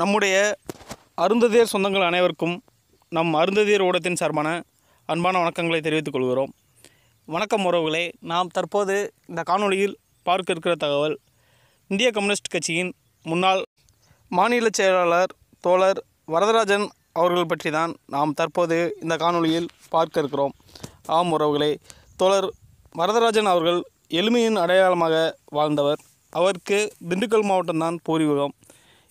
நம்முடைய அருந்ததியர் சொந்தங்கள் அனைவருக்கும் நம் அருந்ததியர் ஊடகத்தின் சார்பான அன்பான வணக்கங்களை தெரிவித்துக் கொள்கிறோம் வணக்கம் உறவுகளே நாம் தற்போது இந்த காணொலியில் பார்க்க இருக்கிற தகவல் இந்திய கம்யூனிஸ்ட் கட்சியின் முன்னாள் மாநில செயலாளர் தோழர் வரதராஜன் அவர்கள் பற்றி தான் நாம் தற்போது இந்த காணொலியில் பார்க்க இருக்கிறோம் ஆம் உறவுகளே தோழர் வரதராஜன் அவர்கள் எளிமையின் அடையாளமாக வாழ்ந்தவர் அவருக்கு திண்டுக்கல் மாவட்டம்தான் பூர்வீகம்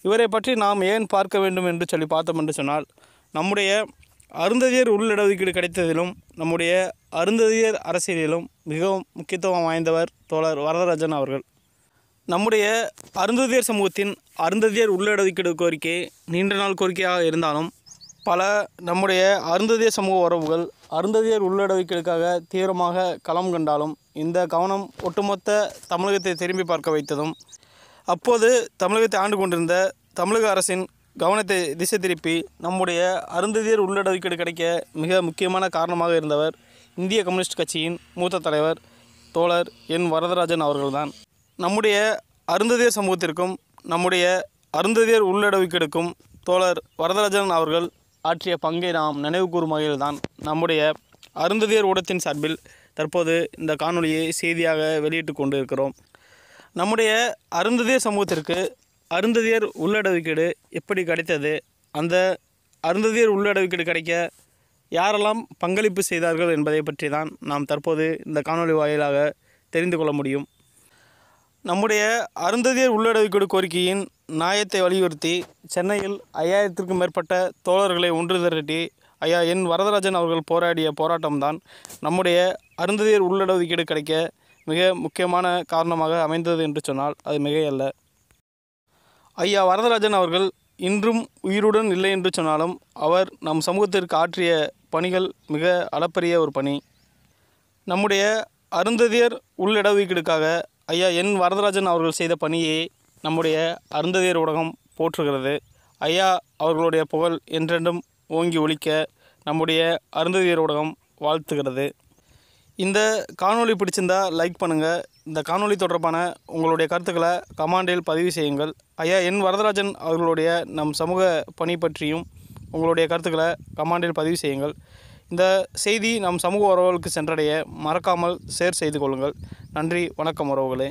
இவரை பற்றி நாம் ஏன் பார்க்க வேண்டும் என்று சொல்லி பார்த்தோம் என்று சொன்னால் நம்முடைய அருந்ததியர் உள்ளிடஒதுக்கீடு கிடைத்ததிலும் நம்முடைய அருந்ததியர் அரசியலிலும் மிகவும் முக்கியத்துவம் வாய்ந்தவர் தோழர் வரதராஜன் அவர்கள் நம்முடைய அருந்ததியர் சமூகத்தின் அருந்ததியர் உள்ளிடஒதுக்கீடு கோரிக்கை நீண்ட நாள் கோரிக்கையாக இருந்தாலும் பல நம்முடைய அருந்ததிய சமூக உறவுகள் அருந்ததியர் உள்ளடவீக்கலுக்காக தீவிரமாக களம் கண்டாலும் இந்த கவனம் ஒட்டுமொத்த தமிழகத்தை திரும்பி பார்க்க வைத்ததும் அப்போது தமிழகத்தை ஆண்டு கொண்டிருந்த தமிழக அரசின் கவனத்தை திசை திருப்பி நம்முடைய அருந்ததியர் உள்ளடக்கீடு கிடைக்க மிக முக்கியமான காரணமாக இருந்தவர் இந்திய கம்யூனிஸ்ட் கட்சியின் மூத்த தலைவர் தோழர் என் வரதராஜன் அவர்கள்தான் நம்முடைய அருந்ததியர் சமூகத்திற்கும் நம்முடைய அருந்ததியர் உள்ளடஒதுக்கீடுக்கும் தோழர் வரதராஜன் அவர்கள் ஆற்றிய பங்கை நாம் நினைவு கூறும் வகையில்தான் நம்முடைய அருந்ததியர் ஊடத்தின் சார்பில் தற்போது இந்த காணொலியை செய்தியாக வெளியிட்டு கொண்டு இருக்கிறோம் நம்முடைய அருந்ததியர் சமூகத்திற்கு அருந்ததியர் உள்ளடவுக்கீடு எப்படி கிடைத்தது அந்த அருந்ததியர் உள்ளடவுக்கீடு கிடைக்க யாரெல்லாம் பங்களிப்பு செய்தார்கள் என்பதை பற்றி தான் நாம் தற்போது இந்த காணொலி வாயிலாக தெரிந்து கொள்ள முடியும் நம்முடைய அருந்ததியர் உள்ளடவுக்கீடு கோரிக்கையின் நியாயத்தை வலியுறுத்தி சென்னையில் ஐயாயிரத்திற்கும் மேற்பட்ட தோழர்களை ஒன்று திரட்டி ஐயா என் வரதராஜன் அவர்கள் போராடிய போராட்டம்தான் நம்முடைய அருந்ததியர் உள்ளடவுக்கீடு கிடைக்க மிக முக்கியமான காரணமாக அமைந்தது என்று சொன்னால் அது மிகையல்ல ஐயா வரதராஜன் அவர்கள் இன்றும் உயிருடன் இல்லை என்று சொன்னாலும் அவர் நம் சமூகத்திற்கு ஆற்றிய பணிகள் மிக அளப்பரிய ஒரு பணி நம்முடைய அருந்ததியர் உள்ளடவுக்கீடுக்காக ஐயா என் வரதராஜன் அவர்கள் செய்த பணியை நம்முடைய அருந்ததியர் ஊடகம் போற்றுகிறது ஐயா அவர்களுடைய புகழ் என்றென்றும் ஓங்கி ஒழிக்க நம்முடைய அருந்ததியர் ஊடகம் வாழ்த்துகிறது இந்த காணொலி பிடிச்சிருந்தா லைக் பண்ணுங்கள் இந்த காணொலி தொடர்பான உங்களுடைய கருத்துக்களை கமாண்டில் பதிவு செய்யுங்கள் ஐயா என் வரதராஜன் அவர்களுடைய நம் சமூக பணி பற்றியும் உங்களுடைய கருத்துக்களை கமாண்டில் பதிவு செய்யுங்கள் இந்த செய்தி நம் சமூக உறவுகளுக்கு சென்றடைய மறக்காமல் ஷேர் செய்து கொள்ளுங்கள் நன்றி வணக்கம் உறவுகளே